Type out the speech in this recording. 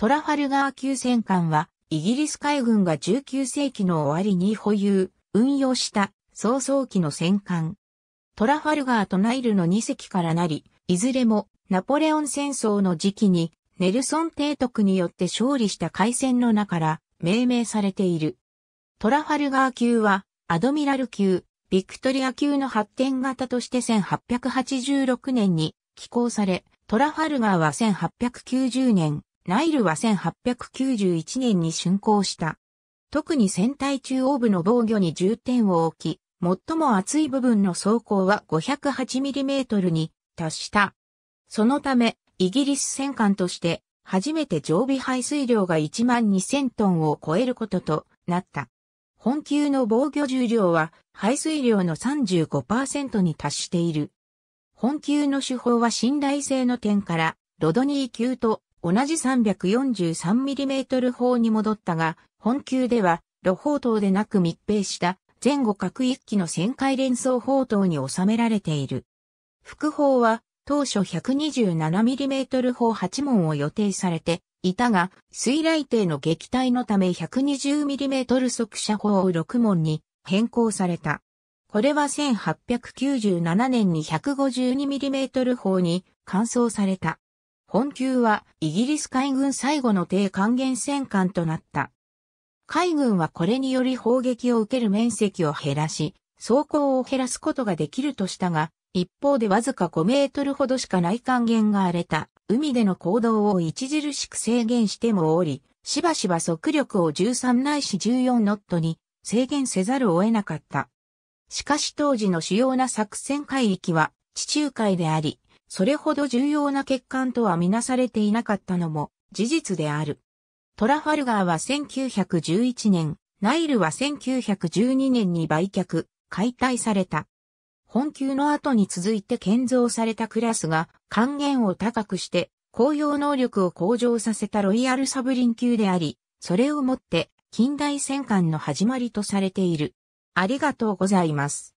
トラファルガー級戦艦は、イギリス海軍が19世紀の終わりに保有、運用した、早々期の戦艦。トラファルガーとナイルの2隻からなり、いずれも、ナポレオン戦争の時期に、ネルソン提督によって勝利した海戦の中から、命名されている。トラファルガー級は、アドミラル級、ビクトリア級の発展型として1886年に、寄港され、トラファルガーは1890年、ナイルは1891年に竣工した。特に船体中央部の防御に重点を置き、最も厚い部分の走行は 508mm に達した。そのため、イギリス戦艦として、初めて常備排水量が1万2000トンを超えることとなった。本級の防御重量は排水量の35%に達している。本級の手法は信頼性の点から、ロドニー級と同じ 343mm 砲に戻ったが、本級では、露砲塔でなく密閉した前後各一機の旋回連装砲塔に収められている。副砲は当初 127mm 砲8門を予定されていたが、水雷艇の撃退のため 120mm 速射砲を6門に変更された。これは1897年に 152mm 砲に換装された。本級はイギリス海軍最後の低還元戦艦となった。海軍はこれにより砲撃を受ける面積を減らし、装甲を減らすことができるとしたが、一方でわずか5メートルほどしかない還元が荒れた海での行動を著しく制限してもおり、しばしば速力を13ないし14ノットに制限せざるを得なかった。しかし当時の主要な作戦海域は地中海であり、それほど重要な欠陥とはみなされていなかったのも事実である。トラファルガーは1911年、ナイルは1912年に売却、解体された。本級の後に続いて建造されたクラスが還元を高くして公用能力を向上させたロイヤルサブリン級であり、それをもって近代戦艦の始まりとされている。ありがとうございます。